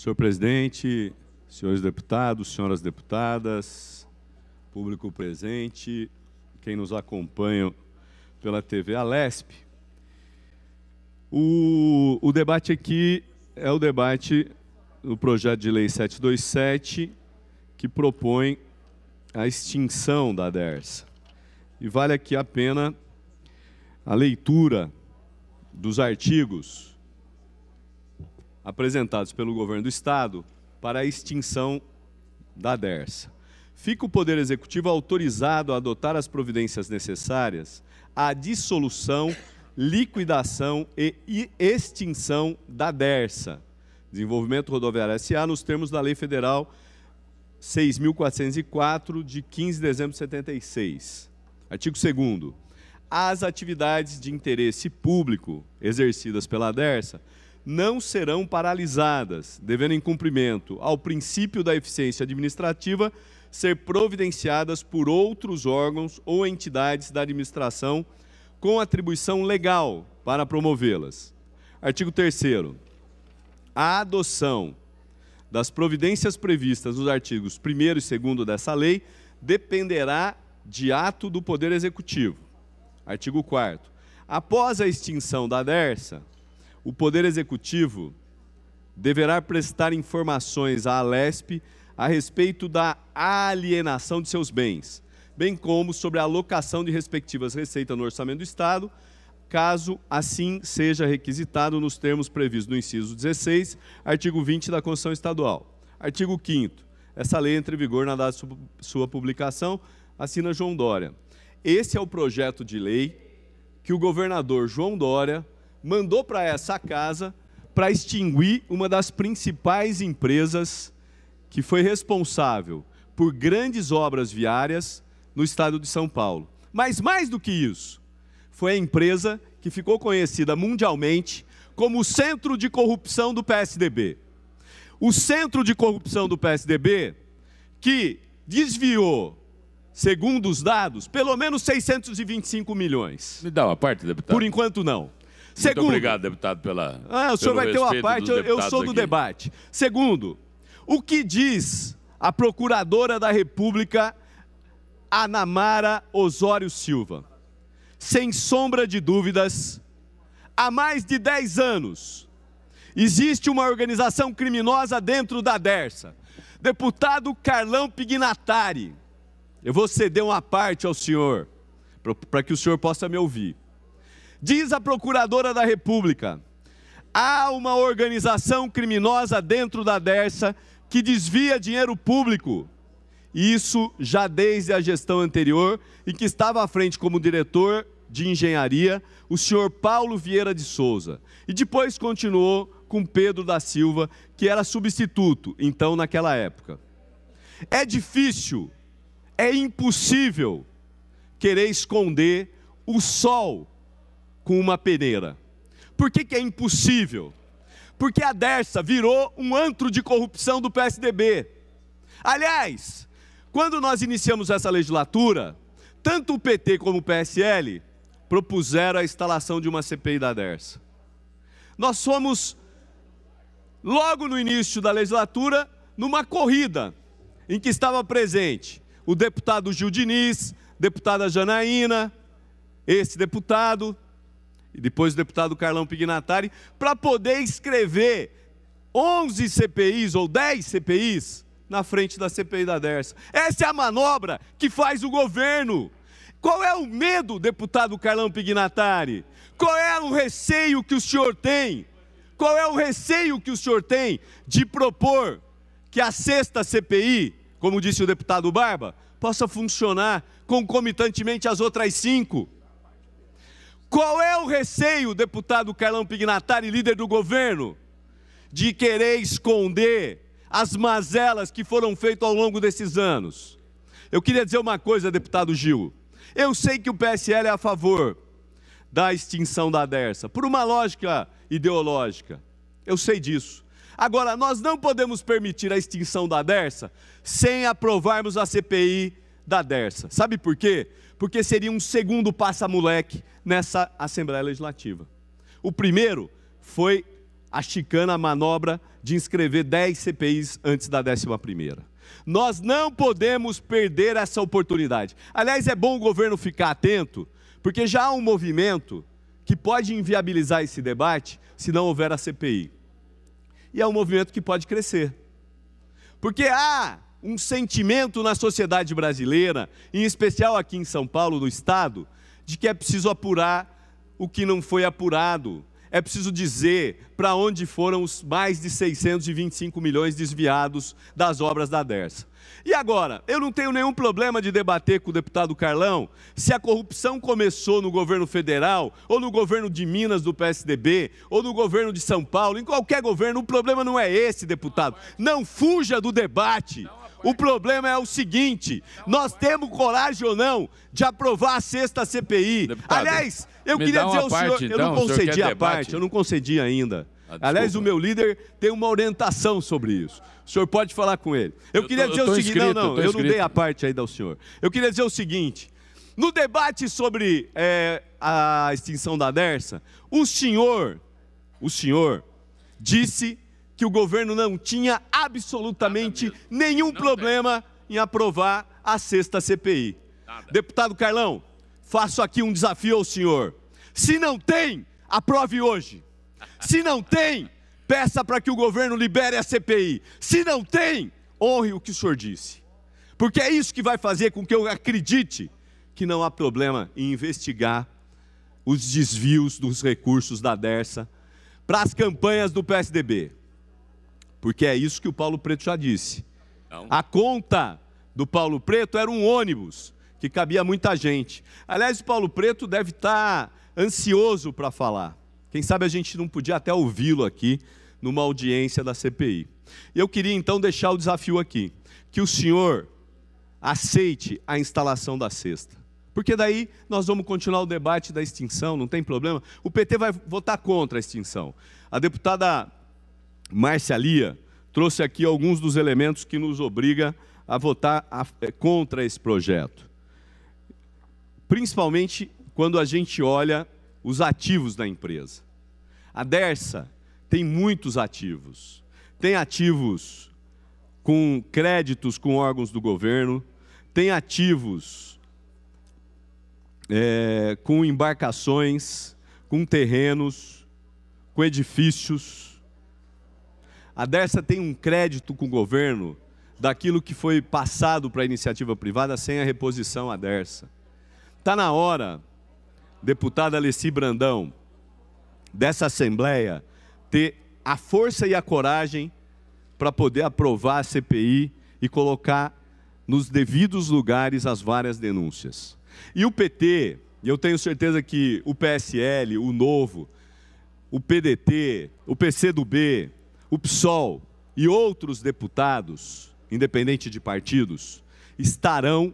Senhor presidente, senhores deputados, senhoras deputadas, público presente, quem nos acompanha pela TV Alesp. O, o debate aqui é o debate do projeto de lei 727, que propõe a extinção da DERSA. E vale aqui a pena a leitura dos artigos apresentados pelo governo do Estado para a extinção da DERSA. Fica o Poder Executivo autorizado a adotar as providências necessárias à dissolução, liquidação e extinção da DERSA, Desenvolvimento Rodoviário S.A., nos termos da Lei Federal 6.404, de 15 de dezembro de 76. Artigo 2 As atividades de interesse público exercidas pela DERSA não serão paralisadas, devendo em cumprimento ao princípio da eficiência administrativa ser providenciadas por outros órgãos ou entidades da administração com atribuição legal para promovê-las. Artigo 3 A adoção das providências previstas nos artigos 1 e 2 dessa lei dependerá de ato do Poder Executivo. Artigo 4 Após a extinção da DERSA, o Poder Executivo deverá prestar informações à Alesp a respeito da alienação de seus bens, bem como sobre a alocação de respectivas receitas no orçamento do Estado, caso assim seja requisitado nos termos previstos no inciso 16, artigo 20 da Constituição Estadual. Artigo 5 Essa lei entra em vigor na data de sua publicação, assina João Dória. Esse é o projeto de lei que o governador João Dória mandou para essa casa para extinguir uma das principais empresas que foi responsável por grandes obras viárias no estado de São Paulo. Mas mais do que isso, foi a empresa que ficou conhecida mundialmente como o centro de corrupção do PSDB. O centro de corrupção do PSDB que desviou, segundo os dados, pelo menos 625 milhões. Me dá uma parte, deputado. Por enquanto, não. Segundo, Muito obrigado, deputado, pela. Ah, o senhor vai ter uma parte, eu, sou do aqui. debate. Segundo, o que diz a procuradora da República, Anamara Osório Silva? Sem sombra de dúvidas, há mais de 10 anos, existe uma organização criminosa dentro da DERSA. Deputado Carlão Pignatari, eu vou ceder uma parte ao senhor, para que o senhor possa me ouvir. Diz a procuradora da República: há uma organização criminosa dentro da Dersa que desvia dinheiro público. Isso já desde a gestão anterior e que estava à frente como diretor de engenharia, o senhor Paulo Vieira de Souza. E depois continuou com Pedro da Silva, que era substituto, então, naquela época. É difícil, é impossível querer esconder o sol com uma peneira. Por que, que é impossível? Porque a Dersa virou um antro de corrupção do PSDB. Aliás, quando nós iniciamos essa legislatura, tanto o PT como o PSL propuseram a instalação de uma CPI da Dersa. Nós fomos, logo no início da legislatura, numa corrida em que estava presente o deputado Gil Diniz, deputada Janaína, esse deputado, e depois o deputado Carlão Pignatari, para poder escrever 11 CPIs ou 10 CPIs na frente da CPI da Dersa. Essa é a manobra que faz o governo. Qual é o medo, deputado Carlão Pignatari? Qual é o receio que o senhor tem? Qual é o receio que o senhor tem de propor que a sexta CPI, como disse o deputado Barba, possa funcionar concomitantemente às outras cinco? Qual é o receio, deputado Carlão Pignatari, líder do governo, de querer esconder as mazelas que foram feitas ao longo desses anos? Eu queria dizer uma coisa, deputado Gil. Eu sei que o PSL é a favor da extinção da Dersa, por uma lógica ideológica. Eu sei disso. Agora, nós não podemos permitir a extinção da Dersa sem aprovarmos a CPI da Dersa. Sabe por quê? porque seria um segundo passa-moleque nessa Assembleia Legislativa. O primeiro foi a chicana manobra de inscrever 10 CPIs antes da 11 Nós não podemos perder essa oportunidade. Aliás, é bom o governo ficar atento, porque já há um movimento que pode inviabilizar esse debate se não houver a CPI. E é um movimento que pode crescer. Porque, há ah, um sentimento na sociedade brasileira, em especial aqui em São Paulo, no Estado, de que é preciso apurar o que não foi apurado, é preciso dizer para onde foram os mais de 625 milhões desviados das obras da Dersa. E agora, eu não tenho nenhum problema de debater com o deputado Carlão se a corrupção começou no governo federal, ou no governo de Minas do PSDB, ou no governo de São Paulo, em qualquer governo, o problema não é esse, deputado. Não fuja do debate. O problema é o seguinte: nós temos coragem ou não de aprovar a sexta CPI. Deputado, Aliás, eu queria dizer ao parte, senhor, então, eu não então, concedi a debate? parte, eu não concedi ainda. Ah, Aliás, o meu líder tem uma orientação sobre isso. O senhor pode falar com ele. Eu, eu queria tô, dizer eu o seguinte: inscrito, não, não, eu, eu não dei a parte ainda ao senhor. Eu queria dizer o seguinte: no debate sobre é, a extinção da DERSA, o senhor, o senhor disse que o governo não tinha absolutamente nenhum não problema tem. em aprovar a sexta CPI. Nada. Deputado Carlão, faço aqui um desafio ao senhor. Se não tem, aprove hoje. Se não tem, peça para que o governo libere a CPI. Se não tem, honre o que o senhor disse. Porque é isso que vai fazer com que eu acredite que não há problema em investigar os desvios dos recursos da DERSA para as campanhas do PSDB porque é isso que o Paulo Preto já disse. Então? A conta do Paulo Preto era um ônibus que cabia muita gente. Aliás, o Paulo Preto deve estar ansioso para falar. Quem sabe a gente não podia até ouvi-lo aqui numa audiência da CPI. Eu queria então deixar o desafio aqui, que o senhor aceite a instalação da cesta. Porque daí nós vamos continuar o debate da extinção, não tem problema. O PT vai votar contra a extinção. A deputada Lia trouxe aqui alguns dos elementos que nos obriga a votar a, é, contra esse projeto. Principalmente quando a gente olha os ativos da empresa. A Dersa tem muitos ativos. Tem ativos com créditos com órgãos do governo, tem ativos é, com embarcações, com terrenos, com edifícios a Dersa tem um crédito com o governo daquilo que foi passado para a iniciativa privada sem a reposição à Dersa. Está na hora, deputada Alessi Brandão, dessa Assembleia ter a força e a coragem para poder aprovar a CPI e colocar nos devidos lugares as várias denúncias. E o PT, e eu tenho certeza que o PSL, o Novo, o PDT, o PCdoB, o PSOL e outros deputados, independente de partidos, estarão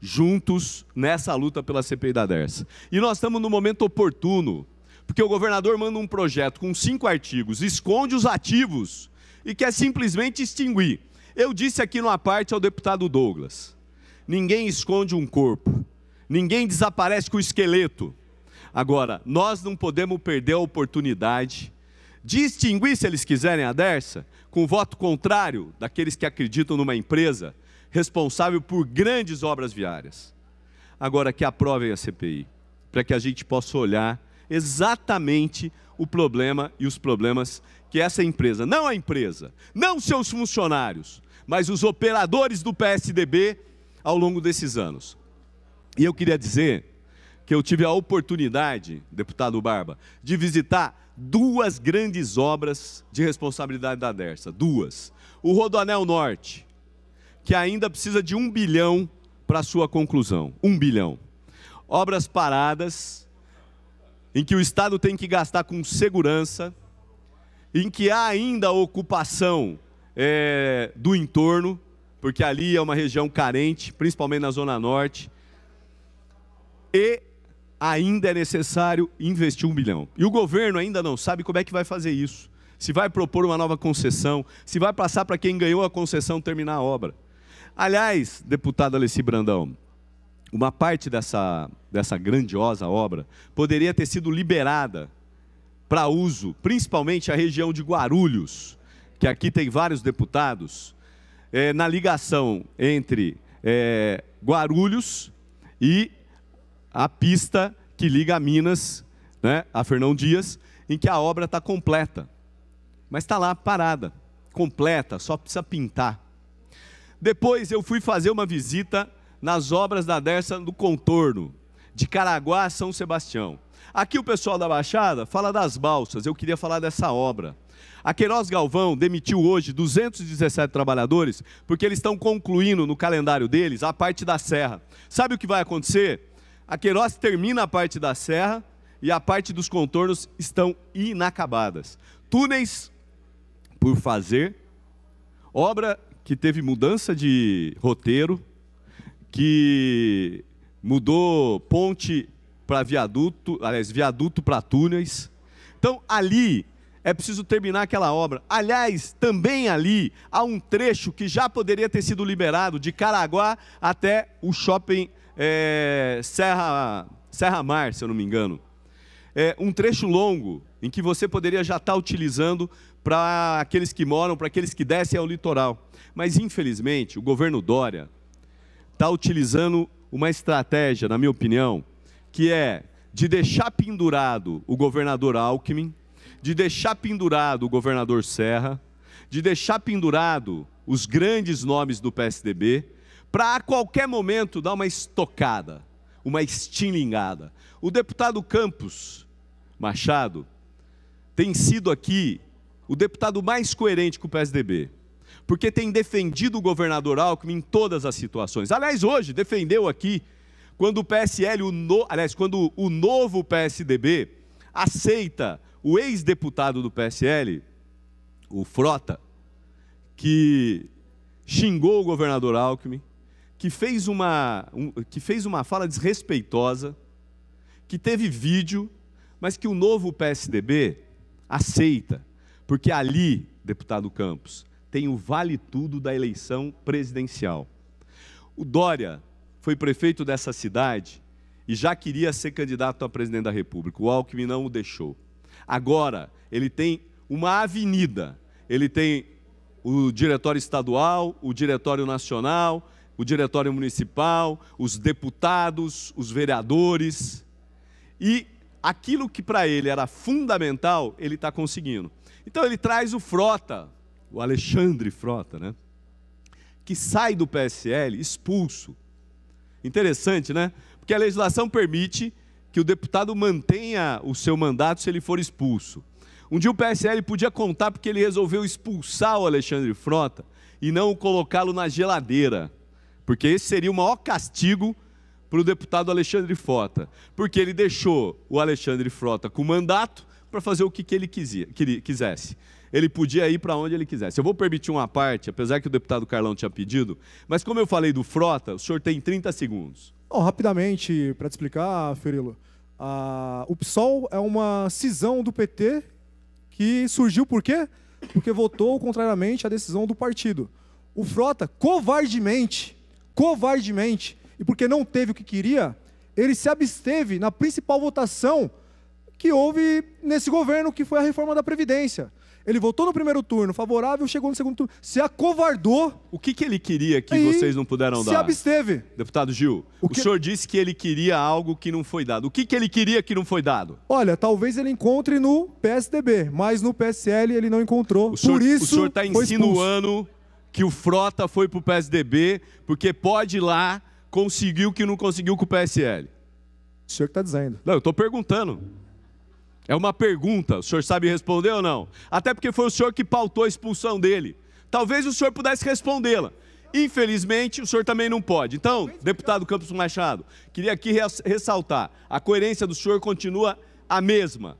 juntos nessa luta pela CPI da Dersa. E nós estamos no momento oportuno, porque o governador manda um projeto com cinco artigos, esconde os ativos e quer simplesmente extinguir. Eu disse aqui numa parte ao deputado Douglas: ninguém esconde um corpo, ninguém desaparece com o esqueleto. Agora, nós não podemos perder a oportunidade distinguir, se eles quiserem, a Dersa, com o voto contrário daqueles que acreditam numa empresa responsável por grandes obras viárias. Agora que aprovem a CPI, para que a gente possa olhar exatamente o problema e os problemas que essa empresa, não a empresa, não seus funcionários, mas os operadores do PSDB ao longo desses anos. E eu queria dizer que eu tive a oportunidade, deputado Barba, de visitar duas grandes obras de responsabilidade da Dersa, duas. O Rodoanel Norte, que ainda precisa de um bilhão para sua conclusão, um bilhão. Obras paradas, em que o Estado tem que gastar com segurança, em que há ainda ocupação é, do entorno, porque ali é uma região carente, principalmente na Zona Norte, e ainda é necessário investir um bilhão. E o governo ainda não sabe como é que vai fazer isso. Se vai propor uma nova concessão, se vai passar para quem ganhou a concessão terminar a obra. Aliás, deputado Alessi Brandão, uma parte dessa, dessa grandiosa obra poderia ter sido liberada para uso, principalmente a região de Guarulhos, que aqui tem vários deputados, é, na ligação entre é, Guarulhos e a pista que liga a Minas, né, a Fernão Dias, em que a obra está completa. Mas está lá parada, completa, só precisa pintar. Depois eu fui fazer uma visita nas obras da Dersa do Contorno, de Caraguá a São Sebastião. Aqui o pessoal da Baixada fala das balsas, eu queria falar dessa obra. A Queiroz Galvão demitiu hoje 217 trabalhadores, porque eles estão concluindo no calendário deles a parte da serra. Sabe o que vai acontecer? A Queiroz termina a parte da serra e a parte dos contornos estão inacabadas. Túneis por fazer, obra que teve mudança de roteiro, que mudou ponte para viaduto, aliás, viaduto para túneis. Então, ali é preciso terminar aquela obra. Aliás, também ali há um trecho que já poderia ter sido liberado de Caraguá até o shopping é, Serra, Serra Mar, se eu não me engano. É um trecho longo em que você poderia já estar utilizando para aqueles que moram, para aqueles que descem ao litoral. Mas, infelizmente, o governo Dória está utilizando uma estratégia, na minha opinião, que é de deixar pendurado o governador Alckmin, de deixar pendurado o governador Serra, de deixar pendurado os grandes nomes do PSDB para a qualquer momento dar uma estocada, uma estilingada. O deputado Campos Machado tem sido aqui o deputado mais coerente com o PSDB, porque tem defendido o governador Alckmin em todas as situações. Aliás, hoje defendeu aqui quando o PSL, o no, aliás, quando o novo PSDB aceita o ex-deputado do PSL, o Frota, que xingou o governador Alckmin, que fez uma, um, que fez uma fala desrespeitosa, que teve vídeo, mas que o novo PSDB aceita, porque ali, deputado Campos, tem o vale tudo da eleição presidencial. O Dória foi prefeito dessa cidade e já queria ser candidato a presidente da República. O Alckmin não o deixou. Agora, ele tem uma avenida. Ele tem o diretório estadual, o diretório nacional, o diretório municipal, os deputados, os vereadores. E aquilo que para ele era fundamental, ele está conseguindo. Então ele traz o Frota, o Alexandre Frota, né? que sai do PSL expulso. Interessante, né? Porque a legislação permite que o deputado mantenha o seu mandato se ele for expulso. Um dia o PSL podia contar porque ele resolveu expulsar o Alexandre Frota e não colocá-lo na geladeira porque esse seria o maior castigo para o deputado Alexandre Frota, porque ele deixou o Alexandre Frota com mandato para fazer o que, que ele quisia, que, quisesse. Ele podia ir para onde ele quisesse. Eu vou permitir uma parte, apesar que o deputado Carlão tinha pedido, mas como eu falei do Frota, o senhor tem 30 segundos. Bom, rapidamente, para te explicar, Ferilo, a... o PSOL é uma cisão do PT que surgiu por quê? Porque votou contrariamente à decisão do partido. O Frota, covardemente, covardemente e porque não teve o que queria, ele se absteve na principal votação que houve nesse governo, que foi a reforma da Previdência. Ele votou no primeiro turno favorável, chegou no segundo turno, se acovardou. O que, que ele queria que vocês não puderam se dar? Se absteve. Deputado Gil, o, que... o, senhor disse que ele queria algo que não foi dado. O que, que ele queria que não foi dado? Olha, talvez ele encontre no PSDB, mas no PSL ele não encontrou. O senhor, Por isso, o senhor está insinuando que o Frota foi para o PSDB, porque pode ir lá, conseguiu o que não conseguiu com o PSL. O senhor que está dizendo. Não, eu estou perguntando. É uma pergunta. O senhor sabe responder ou não? Até porque foi o senhor que pautou a expulsão dele. Talvez o senhor pudesse respondê-la. Infelizmente, o senhor também não pode. Então, deputado Campos Machado, queria aqui ressaltar: a coerência do senhor continua a mesma.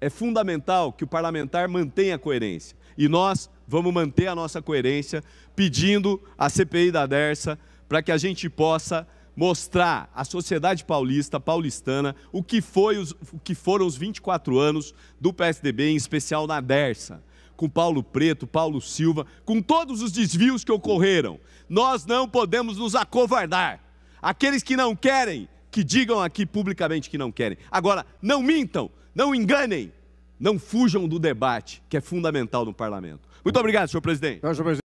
É fundamental que o parlamentar mantenha a coerência e nós vamos manter a nossa coerência pedindo a CPI da Dersa para que a gente possa mostrar à sociedade paulista, paulistana, o que, foi os, o que foram os 24 anos do PSDB, em especial na Dersa, com Paulo Preto, Paulo Silva, com todos os desvios que ocorreram. Nós não podemos nos acovardar. Aqueles que não querem, que digam aqui publicamente que não querem. Agora, não mintam, não enganem, não fujam do debate, que é fundamental no parlamento. Muito obrigado, senhor presidente. senhor presidente.